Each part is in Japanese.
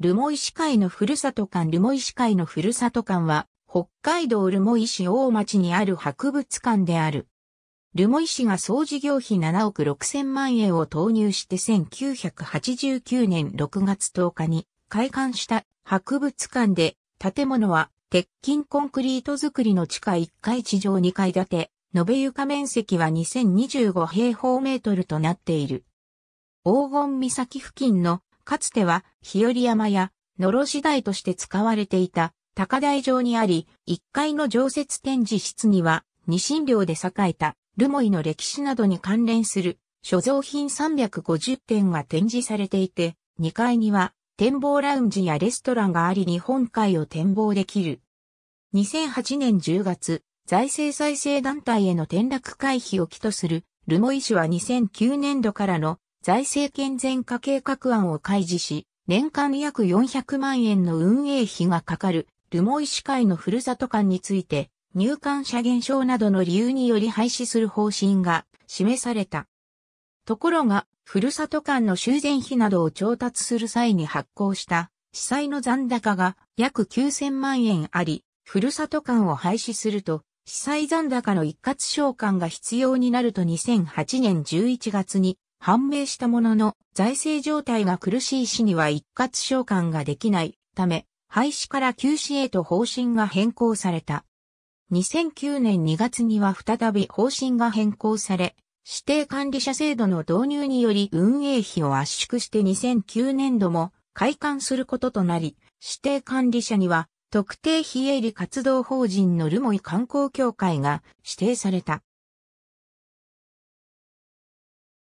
留萌市会のふるさと館留萌市会のふるさと館は、北海道留萌市大町にある博物館である。留萌市が総事業費7億6千万円を投入して1989年6月10日に開館した博物館で、建物は鉄筋コンクリート造りの地下1階地上2階建て、延べ床面積は2025平方メートルとなっている。黄金岬付近のかつては日和山や野呂市台として使われていた高台上にあり、1階の常設展示室には、二神寮で栄えたルモイの歴史などに関連する所蔵品350点が展示されていて、2階には展望ラウンジやレストランがあり日本海を展望できる。2008年10月、財政再生団体への転落回避を起とする、ルモイ市は2009年度からの財政健全化計画案を開示し、年間約400万円の運営費がかかる、留萌市会のふるさと館について、入館者減少などの理由により廃止する方針が示された。ところが、ふるさと館の修繕費などを調達する際に発行した、被債の残高が約9000万円あり、ふるさと館を廃止すると、被債残高の一括償還が必要になると2008年11月に判明したものの、財政状態が苦しい市には一括償還ができないため、廃止から休止へと方針が変更された。2009年2月には再び方針が変更され、指定管理者制度の導入により運営費を圧縮して2009年度も開館することとなり、指定管理者には特定非営利活動法人のルモイ観光協会が指定された。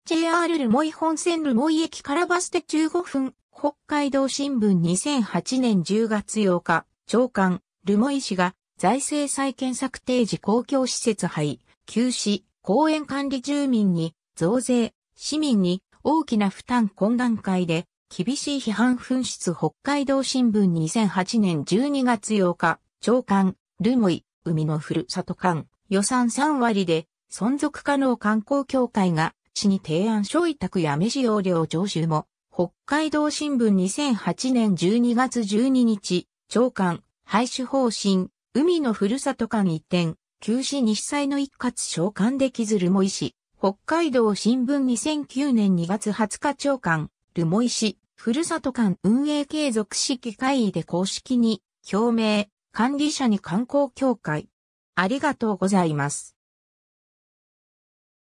JR 留萌本線留萌駅からバスで15分、北海道新聞2008年10月8日、長官、留萌市が財政再建策定時公共施設廃、休止、公園管理住民に増税、市民に大きな負担懇談会で厳しい批判紛失北海道新聞2008年12月8日、長官、留萌、海のふるさと館、予算3割で存続可能観光協会が氏に提案書委託や飯容量徴収も、北海道新聞2008年12月12日、長官、廃止方針、海のふるさと館一転、休止西災の一括召喚できず留萌市、北海道新聞2009年2月20日長官、留萌市、ふるさと館運営継続式会議で公式に、表明、管理者に観光協会。ありがとうございます。